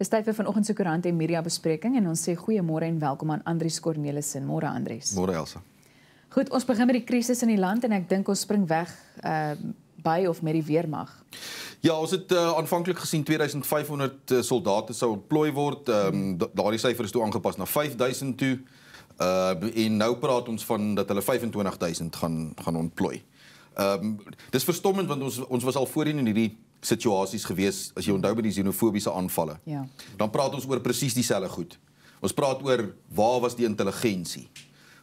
Dis tyd vir vanoggend se koerant en media bespreking en ons sê goeiemôre en welkom aan Andrius Cornelissen. Môre Andrius. Môre Elsa. Goed, ons begin met die krisis in die land en ek dink ons spring weg uh by of met die weermag. Ja, ons het uh, aanvanklik gesien 2500 uh, soldate sou ontplooi word. Ehm um, mhm. da daardie syfer is toe aangepas na 5000 toe. Uh en nou praat ons van dat hulle 25000 gaan gaan ontplooi. Ehm um, dis verstommend want ons ons was al voorheen in hierdie situasies gewees as jy hmm. onthou by die xenofobiese aanvalle. Ja. Dan praat ons oor presies dieselfde goed. Ons praat oor waar was die intelligensie?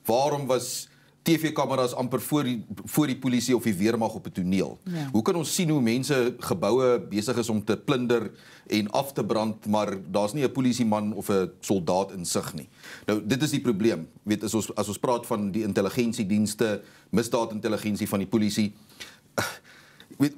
Waarom was TV-kameras amper voor die voor die polisie of die weermag op 'n toneel? Ja. Hoe kan ons sien hoe mense geboue besig is om te plunder en af te brand, maar daar's nie 'n polisieman of 'n soldaat insig nie. Nou dit is die probleem. Jy weet as ons as ons praat van die intelligensiedienste, misdaadintelligensie van die polisie weet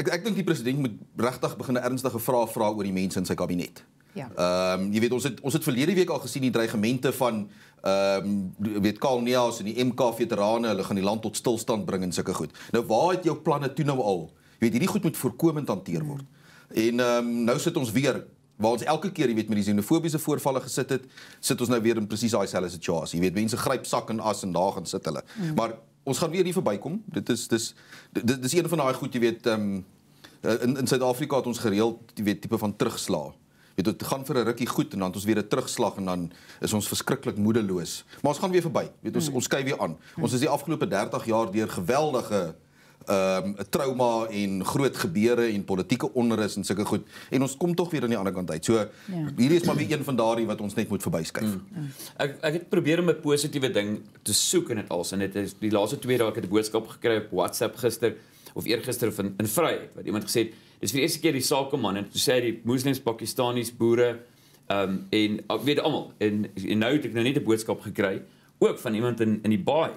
ek ek dink die president moet regtig begin ernstige vrae vra oor die mense in sy kabinet. Ja. Ehm um, jy weet ons het ons het verlede week al gesien die dreigemente van ehm um, weet Karl Neus en die MK veterane, hulle gaan die land tot stilstand bring en sulke goed. Nou waar het jou planne toe nou al? Jy weet hierdie goed moet voorkomend hanteer word. Mm. En ehm um, nou sit ons weer waar ons elke keer jy weet met die xenofobiese voorvalle gesit het, sit ons nou weer in presies daai selfde situasie. Jy weet mense gryp sak en as en daar gaan sit hulle. Mm. Maar ons gaan weer hier verbykom. Dit is dis dis dis een van daai goed, jy weet, ehm um, in in Suid-Afrika het ons gereeld, jy weet, tipe van terugslag. Jy weet, dit gaan vir 'n rukkie goed en dan ons weer 'n terugslag en dan is ons verskriklik moedeloos. Maar ons gaan weer verby. Jy weet, ons mm. ons skuif weer aan. Mm. Ons is die afgelope 30 jaar deur geweldige ehm um, trauma en groot gebeure en politieke onrus en sulke goed. En ons kom tog weer aan die ander kant uit. So ja. hierdie is maar weer een van daardie wat ons net moet verbyskuif. Mm. Ek ek het probeer om 'n positiewe ding te soek in dit alles en dit is die laaste twee dae ek het 'n boodskap gekry op WhatsApp gister of eergister van in Vryheid wat iemand gesê het dis vir die eerste keer die sakeman en toe sê hy die moslems pakistaniese boere ehm um, en ek weet almal en, en nou het ek nou net 'n boodskap gekry ook van iemand in in die baai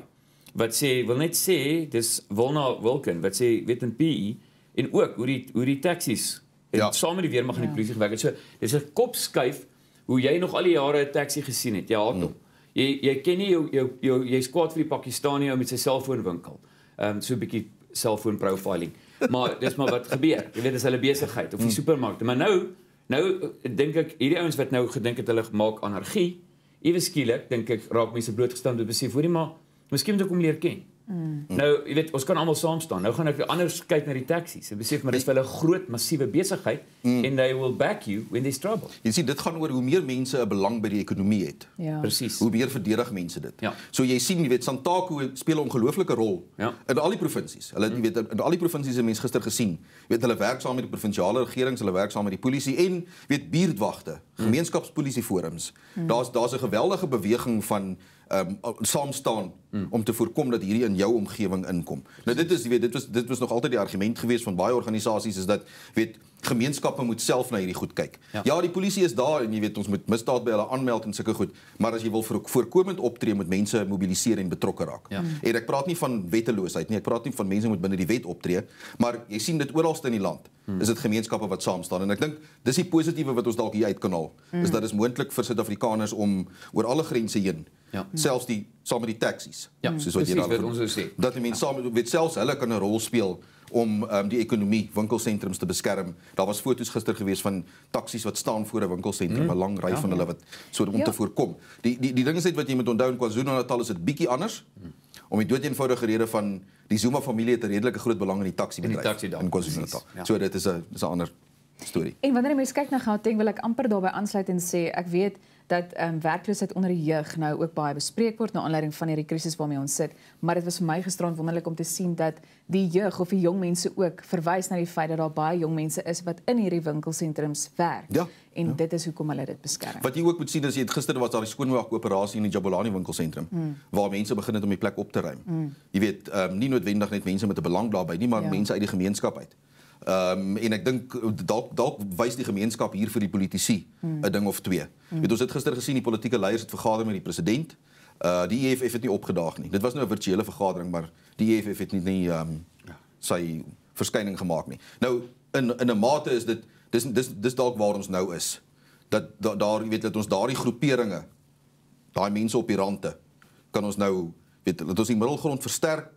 wat sê wil net sê dis Wilna Wilken wat sê weet in PE en ook hoe die hoe die taksies en ja. saam met die weermag en die ja. polisie gewerk het. So dis 'n kop skuif hoe jy nog al die jare 'n taksi gesien het. Ja, hmm. jy jy ken nie jou jou jou jy's kwaad vir die Pakistaniou met sy selfoonwinkel. Ehm um, so 'n bietjie selfoon profiling. Maar dis maar wat gebeur. Jy weet dis hulle besigheid of die hmm. supermarkte. Maar nou nou eh, dink ek hierdie ouens wat nou gedink het hulle maak anargie, ewe skielik dink ek raak mense blootgestaan tot besef hoorie maar Miskien moet ek hom leer ken. Mm. Nou, jy weet, ons kan almal saam staan. Nou gaan ek anders kyk na die taxi's. Ek besef maar dis wel 'n groot, massiewe besigheid mm. and they will back you when there's trouble. Jy sien, dit gaan oor hoe meer mense 'n belang by die ekonomie het. Ja. Presies. Hoe meer verdedig mense dit. Ja. So jy sien, jy weet, Santaku speel 'n ongelooflike rol ja. in al die provinsies. Hulle jy mm. weet, in al die provinsies het mense gister gesien. Jy weet, hulle werk saam met die provinsiale regering, hulle werk saam met die polisie en weet buurtwagte, mm. gemeenskapspolisieforums. Mm. Daar's daar's 'n geweldige beweging van um, saam staan mm. om te voorkom dat hierdie in jou omgewing inkom. Nou dit is weet dit was dit was nog altyd die argument geweest van baie organisasies is dat weet gemeenskappe moet self na hierdie goed kyk. Ja. ja, die polisie is daar en jy weet ons moet misdaad by hulle aanmeld en sulke goed, maar as jy wil voorkomend optree moet mense mobiliseer en betrokke raak. Ja. En ek praat nie van wetteloosheid nie, ek praat nie van mense moet binne die wet optree, maar jy sien dit oralste in die land. Hmm. Is dit gemeenskappe wat saam staan en ek dink dis die positiewe wat ons dalk hier uit kan haal. Hmm. Is dat is moontlik vir Suid-Afrikaners om oor alle grense heen Ja. Selfs die saam met die taxi's. Ja, soos wat jy daar het ons gesê. Dat die mense saam met selfs hulle kan 'n rol speel om um, die ekonomie winkelsentrums te beskerm. Daar was foto's gister gewees van taksies wat staan voor 'n winkelsentrum, 'n mm. lang ry ja, van hulle wat so om ja. te voorkom. Die die die ding is net wat jy moet onthou in KwaZulu-Natal is dit bietjie anders. Mm. Om die dood eenvoudige rede van die Zuma familie het 'n redelike groot belang in die taksi bedryf in, in KwaZulu-Natal. Ja. So dit is 'n is 'n ander storie. En wanneer mense kyk na Gauteng wil ek amper daarbey aansluit en sê ek weet dat ehm um, werkloosheid onder die jeug nou ook baie bespreek word na aanleiding van hierdie krisis waarmee ons sit, maar dit was vir my gisterand wonderlik om te sien dat die jeug of die jong mense ook verwys na die feit dat daar baie jong mense is wat in hierdie winkelsentrums werk. Ja, en ja. dit is hoekom hulle dit beskerm. Wat jy ook moet sien is jy het gister was daar 'n skoonmaakoperasie in die Jabulani winkelsentrum hmm. waar mense begin het om die plek op te ruim. Hmm. Jy weet, ehm um, nie noodwendig net mense met 'n belang daarbey nie, maar ja. mense uit die gemeenskap uit. Ehm um, en ek dink eh, dalk dalk wys die gemeenskap hier vir die politici 'n hmm. ding of twee. Hmm. Het ons dit gister gesien die politieke leiers het vergader met die president. Uh die EFF het nie opgedaag nie. Dit was nou 'n virtuele vergadering, maar die EFF het nie nie ehm um, sy verskyning gemaak nie. Nou in in 'n mate is dit dis dis dis dalk waar ons nou is. Dat da, daar jy weet dat ons daardie groeperinge daai mense op die rande kan ons nou weet dat ons die middelgrond versterk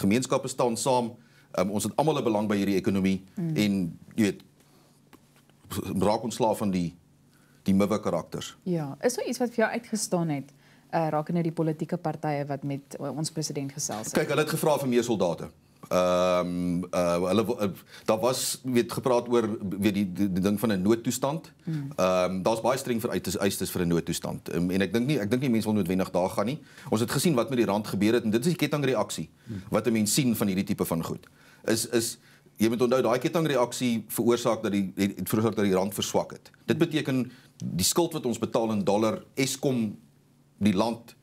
gemeenskappe staan saam Um, ons het almal 'n belang by hierdie ekonomie mm. en jy weet raak ons slaaf van die die miwe karakters. Ja, is daar iets wat vir jou uitgestaan het uh, rakende die politieke partye wat met eh, ons president gesels het? Kyk, hulle het gevra vir meer soldate. Ehm um, eh uh, hulle uh, daar was weet gepraat oor weet die, die, die ding van 'n noodtoestand. Mm. Ehm mm. um, daar's baie streng vereistes vir 'n noodtoestand. Um, en ek dink nie ek dink nie mense wil noodwendig daar gaan nie. Ons het gesien wat met die rand gebeur het en dit is die kettingreaksie mm. wat 'n mens sien van hierdie tipe van goed is is jy moet onthou daai ketangreaksie veroorsaak dat die het, het veroorsaak dat die rand verswak het. Dit beteken die skuld wat ons betaal in dollar Eskom die land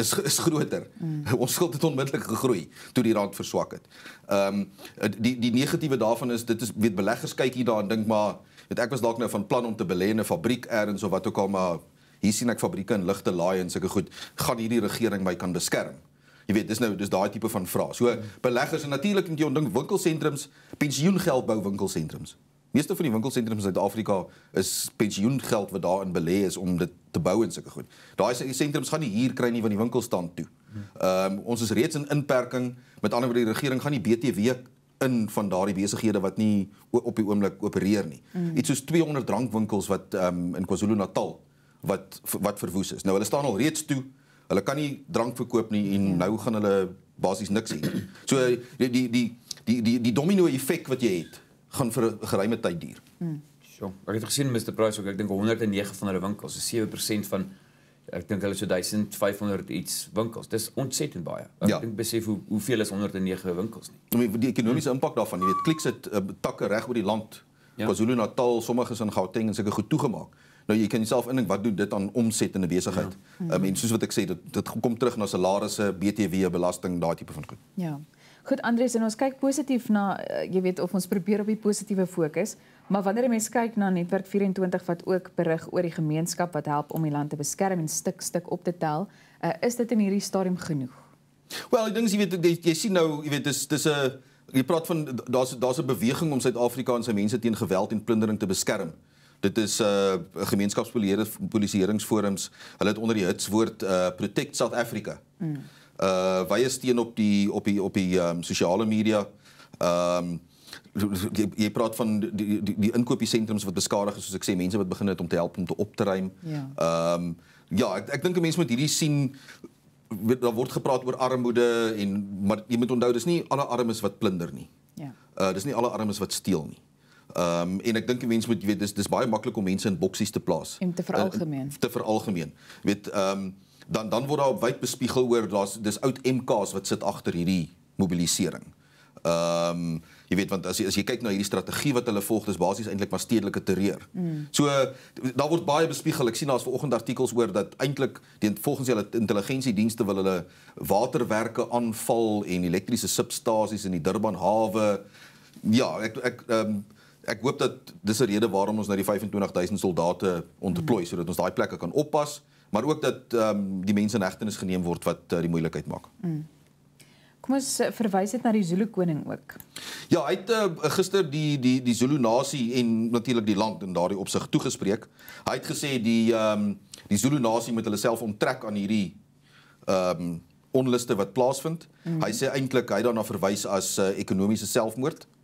is is groter. Mm. Ons skuld het onmiddellik gegroei toe die rand verswak het. Ehm um, die die negatiewe daarvan is dit is weet beleggers kyk hier daar en dink maar weet ek was dalk nou van plan om te belê in 'n fabriek eers of wat ook al maar hier sien ek fabrieke in ligte laai en sulke goed gaan hierdie regering my kan beskerm. Jy weet, dis nou dis daai tipe van vrae. So beleggers en natuurlik moet jy ondink winkelsentrums, pensioengeld bou winkelsentrums. Meeste van die winkelsentrums in Suid-Afrika is pensioengeld wat daarin belê is om dit te bou en sulke goed. Daai sentrums gaan nie huur kry nie van die winkelstand toe. Ehm um, ons is reeds in inperking. Met ander woorde die regering gaan nie BTW in van daardie besighede wat nie op die oomblik opereer nie. Mm. Iets soos 200 drankwinkels wat ehm um, in KwaZulu-Natal wat wat verwoes is. Nou hulle staan al reeds toe. Hulle kan nie drank verkoop nie en nou gaan hulle basies niks hê. So die die die die die die domino effek wat jy het gaan vir 'n geruime tyd duur. So, ek het gesien Mr Price ook ek dink 109 van hulle winkels, so 7% van ek dink hulle so 1500 iets winkels. Dis ontsettend baie. Ek ja. dink besef hoe hoeveel is 109 winkels nie. Om die ekonomiese impak hmm. daarvan, jy weet, kliks dit uh, eh, takke reg oor die land. Ja. KwaZulu-Natal, sommige is in Gauteng en seker goed toegemaak. Nou jy kan jouself indink wat doen dit aan omset in 'n besigheid. Ja. Um, en soos wat ek sê dit dit kom terug na salarisse, BTW belasting, daai tipe van goed. Ja. Goed Andreus, en ons kyk positief na eh, jy weet of ons probeer op die positiewe fokus, maar wanneer 'n mens kyk na netwerk 24 wat ook berig oor die gemeenskap wat help om die land te beskerm en stuk stuk op te tel, uh, is dit in hierdie stadium genoeg? Wel, ek dink jy weet jy, jy sien nou, jy weet dis dis 'n jy praat van daar's daar's 'n beweging om Suid-Afrika en sy mense teen geweld en plundering te beskerm. Dit is 'n uh, gemeenskapspolisieeringsforums. Hulle het onder die hitswoord uh, Protect South Africa. Mm. Uh wye steen op die op die op die um, sosiale media. Um jy praat van die die die inkopiesentrums wat beskadig is soos ek sê mense wat begin het om te help om te opruim. Ja. Ehm um, ja, ek ek dink 'n mens moet hierdie sien daar word gepraat oor armoede en maar jy moet onthou dis nie alle armes wat plunder nie. Ja. Uh dis nie alle armes wat steel nie. Ehm um, en ek dink die mense moet weet dis dis baie maklik om mense in boksies te plaas. En te veralgemeen. Uh, te veralgemeen. Weet ehm um, dan dan word daar op wyd bespiegel oor daar's dis oud MKs wat sit agter hierdie mobilisering. Ehm um, jy weet want as jy as jy kyk na hierdie strategie wat hulle volg dis basies eintlik maar stedelike terreur. Mm. So daar word baie bespiegel. Ek sien daar's vanoggend artikels oor dat eintlik die volgens hulle intelligensiedienste wil hulle waterwerke aanval en elektriese substasies in die Durban hawe. Ja, ek ek ehm um, ek hoop dat dis 'n rede waarom ons nou die 25000 soldate ontplooi mm. sodat ons daai plekke kan oppas, maar ook dat ehm um, die mense in hegtenis geneem word wat uh, die moeilikheid maak. Mm. Kom ons eh, verwys dit na die Zulu koning ook. Ja, hy het uh, gister die die die Zulu nasie en natuurlik die land in daardie opsig toegespreek. Hy het gesê die ehm um, die Zulu nasie moet hulle self onttrek aan hierdie ehm um, onluste wat plaasvind. Mm -hmm. Hy sê eintlik hy daarna verwys as uh, ekonomiese selfmoord. Mm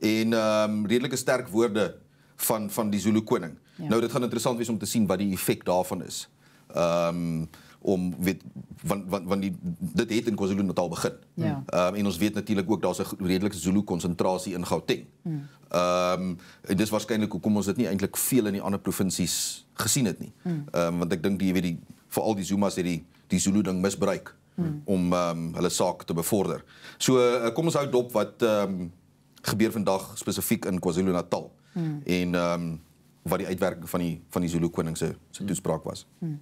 en ehm um, redelike sterk woorde van van die Zulu koning. Ja. Nou dit gaan interessant wees om te sien wat die effek daarvan is. Ehm um, om weet van van van die dit het in KwaZulu-Natal begin. Ja. Ehm um, en ons weet natuurlik ook daar's 'n redelike Zulu konsentrasie in Gauteng. Hmm. Ehm mm. um, en dis waarskynlik hoekom ons dit nie eintlik veel in die ander provinsies gesien het nie. Hmm. Ehm mm. um, want ek dink jy weet die veral die Zuma's het die die Zulu ding misbruik mm. om ehm um, hulle saak te bevorder. So uh, kom ons hou dop wat ehm um, gebeur vandag spesifiek in KwaZulu-Natal hmm. en ehm um, wat die uitwerking van die van die Zulu koning se se hmm. toespraak was. Hmm.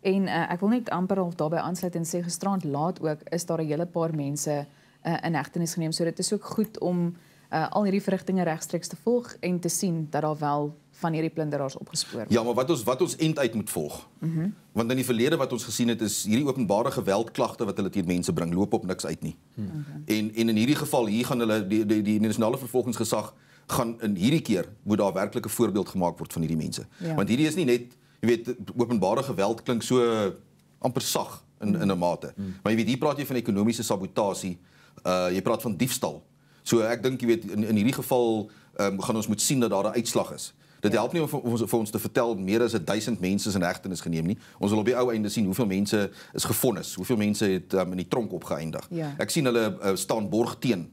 En uh, ek wil net amper half daarbey aansluit en sê gisterand laat ook is daar 'n hele paar mense uh, in hegtenis geneem, so dit is ook goed om uh, al hierdie verrigtinge regstreeks te volg en te sien dat daar wel van hierdie plunderers opgespoor word. Ja, maar wat ons wat ons end uit moet volg. Mhm. Mm Want in die verlede wat ons gesien het is hierdie openbare geweldklagte wat hulle teen mense bring loop op niks uit nie. Okay. Hmm. Mhm. En en in hierdie geval hier gaan hulle die die die, die nasionale vervolgingsgesag gaan in hierdie keer moet daar werklik 'n voorbeeld gemaak word van hierdie mense. Ja. Want hierdie is nie net jy weet openbare geweld klink so amper sag in in 'n mate. Mm. Maar jy weet hier praat jy van ekonomiese sabotasie. Uh jy praat van diefstal. So ek dink jy weet in in hierdie geval um, gaan ons moet sien dat daar 'n uitslag is. Dit ja. help nie om vir ons vir ons te vertel meer as 1000 mense is in hegtenis geneem nie. Ons wil op die ou einde sien hoeveel mense is gevonnis, hoeveel mense het um, in die tronk opgeëindig. Ja. Ek sien hulle uh, staan borg teen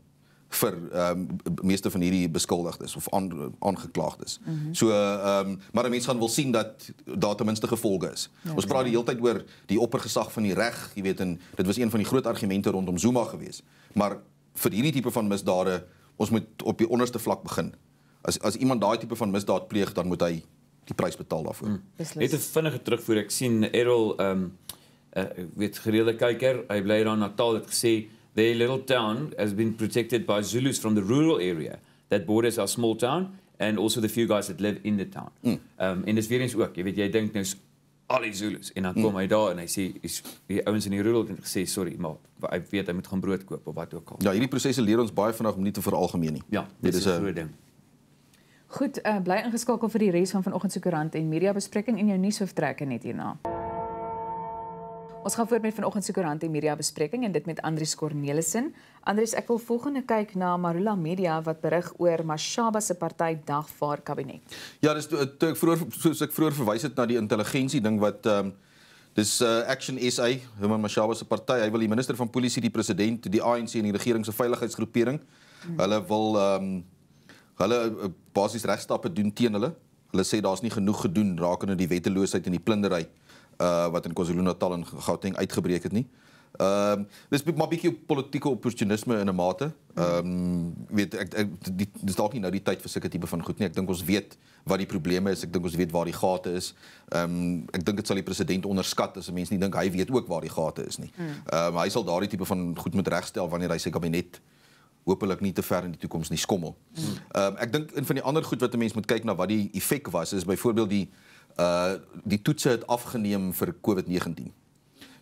vir ehm um, meeste van hierdie beskuldigdes of aangeklaagdes. Mm -hmm. So ehm um, maar mense gaan wil sien dat daar ten minste gevolge is. Ja, ons praat ja. die hele tyd oor die oppergesag van die reg, jy weet en dit was een van die groot argumente rondom Zuma geweest. Maar vir hierdie tipe van misdade ons moet op die onderste vlak begin. As as iemand daai tipe van misdaad pleeg, dan moet hy die prys betaal daarvoor. Mm. Net 'n vinnige terugvoer, ek sien Errol ehm um, uh, weet gereelde kyker, hy bly daar Natal het gesê the little town has been protected by Zulus from the rural area that borders our small town and also the few guys that live in the town. Hmm. Ehm mm. um, en dis weer eens ook, jy weet jy dink nou al die Zulus en dan hmm. kom mm. hy daar en hy sê die ouens in die roedel het gesê sorry maar wat, hy weet hy moet gaan brood koop of wat ook al. Ja, hierdie prosesse leer ons baie vandag om nie te veralgemeen nie. Ja, dit is 'n groot ding. Goed, uh, bly ingeskakel vir die res van vanoggend se koerant en media bespreking en jou nuushoftrekke net hierna. Nou. Ons gaan voort met vanoggend se koerant en media bespreking en dit met Andri Cornelissen. Andri, ek wil volgende kyk na Marula Media wat berig oor Mashaba se party dagvaar kabinet. Ja, dis toe to ek vroeër soos ek vroeër verwys het na die intelligensie ding wat ehm um, dis uh, Action SA, Herman Mashaba se party, hy wil die minister van polisie, die president, die ANC en die regering se veiligheidsgroepering. Hmm. Hulle wil ehm um, hulle eh, basies regstappe doen teen hulle. Hulle sê daar's nie genoeg gedoen rakende die wetteloosheid en die plundering uh wat in KwaZulu-Natal en Gauteng uitgebreek het nie. Ehm um, dis maar bietjie politieke opportunisme in 'n mate. Ehm um, weet ek, ek die, dis dalk nie nou die tyd vir sulke tipe van goed nie. Ek dink ons weet wat die probleme is. Ek dink ons weet waar die gate is. Ehm um, ek dink dit sal die president onderskat as 'n mens nie dink hy weet ook waar die gate is nie. Hmm. Ehm mm. um, hy sal daardie tipe van goed moet regstel wanneer hy sy kabinet hopelik nie te ver in die toekoms nie skommel. Hmm. Ehm mm. um, ek dink een van die ander goed wat 'n mens moet kyk na wat die effek was is byvoorbeeld die uh die toetse het afgeneem vir COVID-19.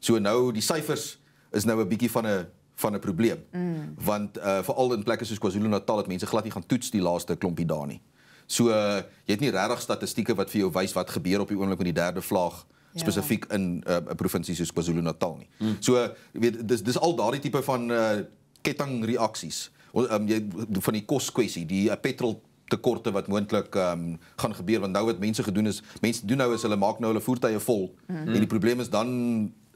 So nou die syfers is nou 'n bietjie van 'n van 'n probleem. Mm. Want uh veral in plekke soos KwaZulu-Natal het mense glad nie gaan toets die laaste klompie daar nie. So uh, jy het nie regtig statistieke wat vir jou wys wat gebeur op die oomblik met die derde vlaag ja. spesifiek in 'n uh, provinsie soos KwaZulu-Natal nie. Mm. So jy uh, weet dis dis al daardie tipe van uh kettingreaksies. Ehm um, jy van die koskwessie, die uh, petrol tekorte wat moontlik um, gaan gebeur want nou wat mense gedoen is, mense doen nou is hulle maak nou hulle voertuie vol mm. en die probleem is dan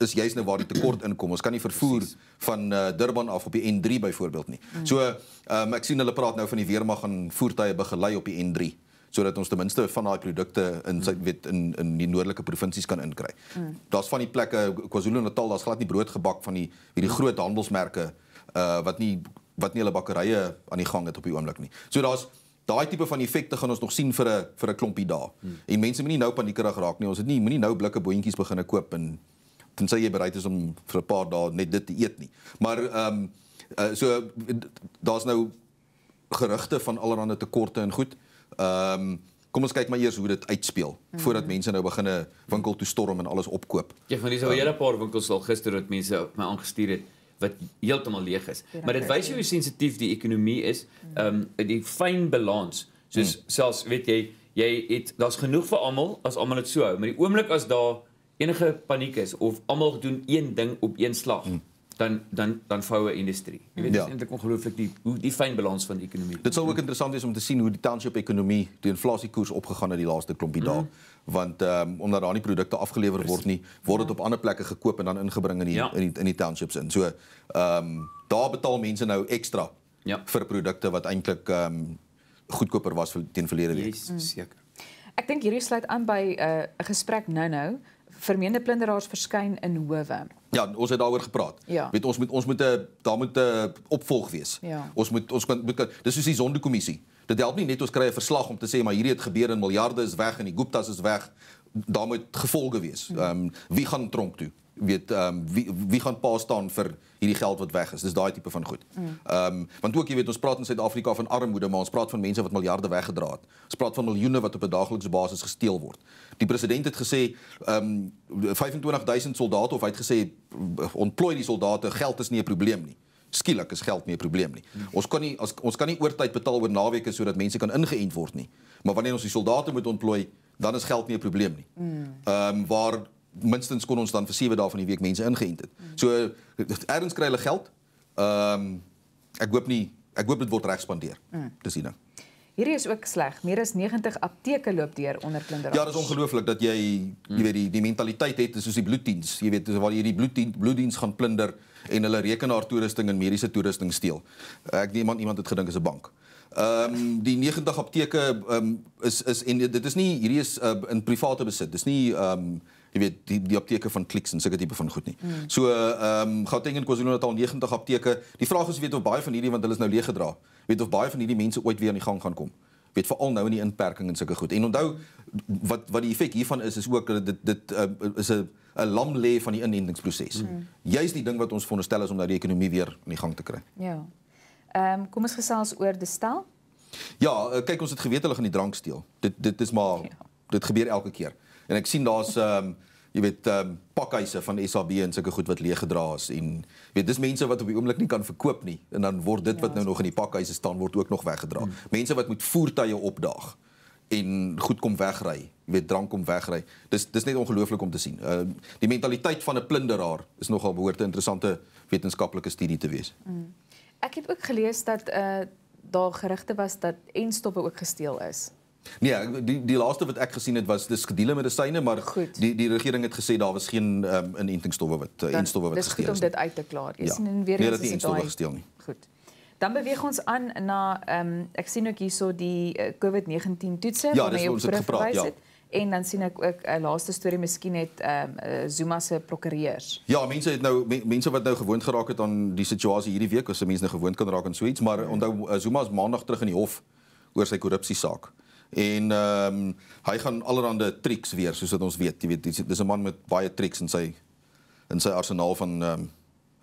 is juist nou waar die tekort inkom. Ons kan nie vervoer Precies. van uh, Durban af op die N3 byvoorbeeld nie. Mm. So um, ek sien hulle praat nou van die weermag gaan voertuie begelei op die N3 sodat ons ten minste van daai produkte in sy mhm. weet in in die noordelike provinsies kan inkry. Mm. Daar's van die plekke KwaZulu-Natal daar's glad nie brood gebak van die hierdie mhm. groot handelsmerke uh wat nie wat nie hulle bakkerye aan die gang het op die oomblik nie. So daar's daai tipe van effekte gaan ons nog sien vir 'n vir 'n klompie dae. Hmm. En mense moenie nou paniekerig raak nie. Ons het nie moenie nou blikke boontjies begine koop en tensy jy bereid is om vir 'n paar dae net dit te eet nie. Maar ehm um, uh, so daar's nou gerugte van allerlei tekorte en goed. Ehm um, kom ons kyk maar eers hoe dit uitspeel hmm. voordat mhm. mense nou begine winkel toe storm en alles opkoop. Ja, van hierdie so um, hele paar winkels al gister het mense my aangestuur het wat heeltemal leeg is. Die maar dit wys jou hoe sensitief die ekonomie is, mm. ehm um, die fyn balans. Soos hmm. selfs weet jy, jy het daar's genoeg vir almal as almal dit so hou, maar die oomblik as daar enige paniek is of almal doen een ding op een slag. Hmm dan dan dan voue industrie. Jy weet ja. dis eintlik ongelooflik die hoe die fyn balans van die ekonomie. Dit sal ook mm. interessant wees om te sien hoe die township ekonomie teen inflasiekoers opgegaan het die laaste klompie mm -hmm. dae want um, omdat daar nie produkte afgelewer word nie, word dit ja. op ander plekke gekoop en dan ingebring in die, ja. in, die, in die townships in. So ehm um, daar betaal mense nou ekstra ja. vir produkte wat eintlik ehm um, goedkoper was vir teen verlede week. Yes, mm. Seker. Ek dink hierdie sluit aan by eh, 'n uh, gesprek nou-nou vermeende plunderaars verskyn in howe. Ja, ons het daaroor gepraat. Ja. Weet ons moet ons moet 'n daar moet 'n opvolg wees. Ja. Ons moet ons kan dis soos die sondekommissie dit help nie net ons kry 'n verslag om te sê maar hierdie het gebeur en miljarde is weg en die Guptas is weg daarmee het gevolge wees. Hmm. Ehm um, wie gaan tronk toe? Weet ehm um, wie wie gaan pa staan vir hierdie geld wat weg is? Dis daai tipe van goed. Hmm. Ehm um, want ook jy weet ons praat in Suid-Afrika van armoede, maar ons praat van mense wat miljarde weggedra het. Ons praat van miljoene wat op 'n daaglikse basis gesteel word. Die president het gesê ehm um, 25000 soldate of hy het gesê ontplooi die soldate, geld is nie 'n probleem nie skielik is geld nie 'n probleem nie. Ons kan nie ons, ons kan nie oortyd betaal oor naweke sodat mense kan ingeënt word nie. Maar wanneer ons die soldate moet ontplooi, dan is geld nie 'n probleem nie. Ehm um, waar minstens kon ons dan vir 7 dae van die week mense ingeënt het. So erns kry hulle geld. Ehm um, ek hoop nie ek hoop dit word reg spandeer. Dis die ding. Hierdie is ook sleg. Meer as 90 apteke loop deur onder plunderers. Ja, dis ongelooflik dat jy jy weet die die mentaliteit het soos die bloeddiens, jy weet, soos waar jy die bloeddiens bloeddiens gaan plunder en hulle rekenaar toerusting en mediese toerusting steel. Ek dink iemand iemand het gedink is 'n bank. Ehm um, die 90 apteke um, is is en dit is nie hierdie is uh, in private besit. Dis nie ehm um, jy weet die die apteke van Clicks en sulke tipe van goed nie. Mm. So ehm um, Gauteng en KwaZulu-Natal 90 apteke. Die vraag is weet of baie van hierdie want hulle is nou leeg gedra. Weet of baie van hierdie mense ooit weer aan die gang gaan kom. Mm weet veral nou in die inperking en sulke goed. En onthou wat wat die effek hiervan is is ook dat dit dit uh, is 'n 'n lam lê van die inentingsproses. Mm. Juist die ding wat ons veronderstel is om nou die ekonomie weer in die gang te kry. Ja. Ehm um, kom ons gesels oor die stel. Ja, uh, kyk ons het geweet hulle gaan die drank steel. Dit dit is maar ja. dit gebeur elke keer. En ek sien daar's ehm um, jy weet uh, pakhuise van SAB en sulke goed wat leeg gedra is en jy weet dis mense wat op die oomblik nie kan verkoop nie en dan word dit ja, wat nou nog in die pakhuise staan word ook nog weggedra. Hmm. Mense wat moet voertuie opdaag en goed kom wegry, jy weet drank kom wegry. Dis dis net ongelooflik om te sien. Uh, die mentaliteit van 'n plunderaar is nogal behoorte interessante wetenskaplike studie te wees. Hmm. Ek het ook gelees dat uh daar gerugte was dat enstoppe ook gesteel is. Nee, die die laaste wat ek gesien het was dis gedeele medisyne, maar goed. die die regering het gesê daar was geen um, ehm, inentingsstowwe wat eh, instowwe wat gesteel is. Dis goed om dit uit te klaar. Ja. En weer nee, is dit daai. Nie. Goed. Dan beweeg ons aan na ehm um, ek sien ook hierso die uh, eh, COVID-19 toetse ja, waarmee ons het gepraat, ja. Het. En dan sien ek ook 'n uh, eh, laaste storie miskien het ehm uh, Zuma se prokureurs. Ja, mense het nou me, mense wat nou gewoond geraak het aan die situasie hierdie week, asse mense nou gewoond kan raak aan so iets, maar ja. onthou uh, Zuma is maandag terug in die hof oor sy korrupsie saak. Uh, en ehm um, hy gaan allerlei tricks weer soos wat ons weet, jy weet dis 'n man met baie tricks in sy in sy arsenaal van ehm um,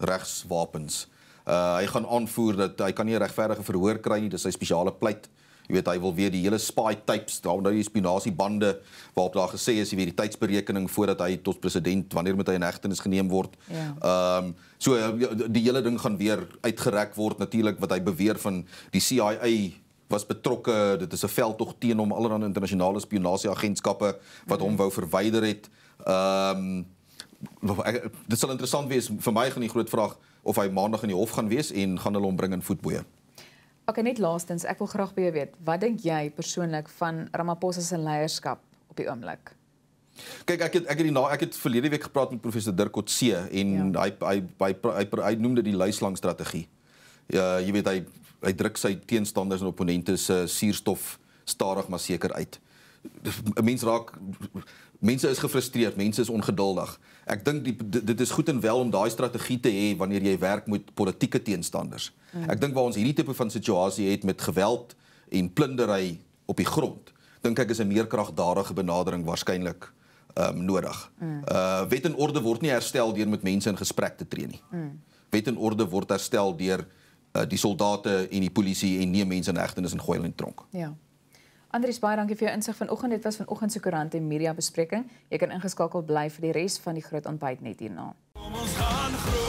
regswapens. Uh hy gaan aanvoer dat hy kan nie 'n regverdige verhoor kry nie, dis sy spesiale pleit. Jy weet hy wil weer die hele spy types, daar nou die spinasiebande waarop daar gesê is jy weet die tydsberekening voordat hy tot president wanneer moet hy in hegtenis geneem word. Ja. Ehm ja. um, so die hele ding gaan weer uitgereg word natuurlik wat hy beweer van die CIA was betrokke. Dit is 'n veldtog teen hom allerlei internasionale spionasieagentskappe wat hom mhm. wou verwyder het. Ehm um, dit sal interessant wees vir my gaan die groot vraag of hy maandag in die hof gaan wees en gaan hulle hom bring in voetboë. OK, net laastens, ek wil graag by jou weet, wat dink jy persoonlik van Ramaphosa se leierskap op die oomblik? Kyk ek het, ek het die na ek het verlede week gepraat met professor Dirk Coetzee en ja. hy hy hy hy, hy, hy, hy noem dit die luislangstrategie ja, jy weet hy hy druk sy teenstanders en opponente se suurstof stadig maar seker uit. 'n Mens raak mense is gefrustreerd, mense is ongeduldig. Ek dink dit is goed en wel om daai strategie te hê wanneer jy werk met politieke teenstanders. Mm. Ek dink waar ons hierdie tipe van situasie het met geweld en plundering op die grond, dink ek is 'n meer kragdadige benadering waarskynlik ehm um, nodig. Uh wet en orde word nie herstel deur met mense in gesprek te tree nie. Mm. Wet en orde word herstel deur Eh, die soldate en die polisie en nie mense in hegtenis en gooi hulle in tronk. Ja. Andries baie dankie vir jou insig vanoggend. Dit was vanoggend se koerant en media bespreking. Jy kan ingeskakel bly vir die res van die groot ontbyt net hierna. Kom ons gaan groot.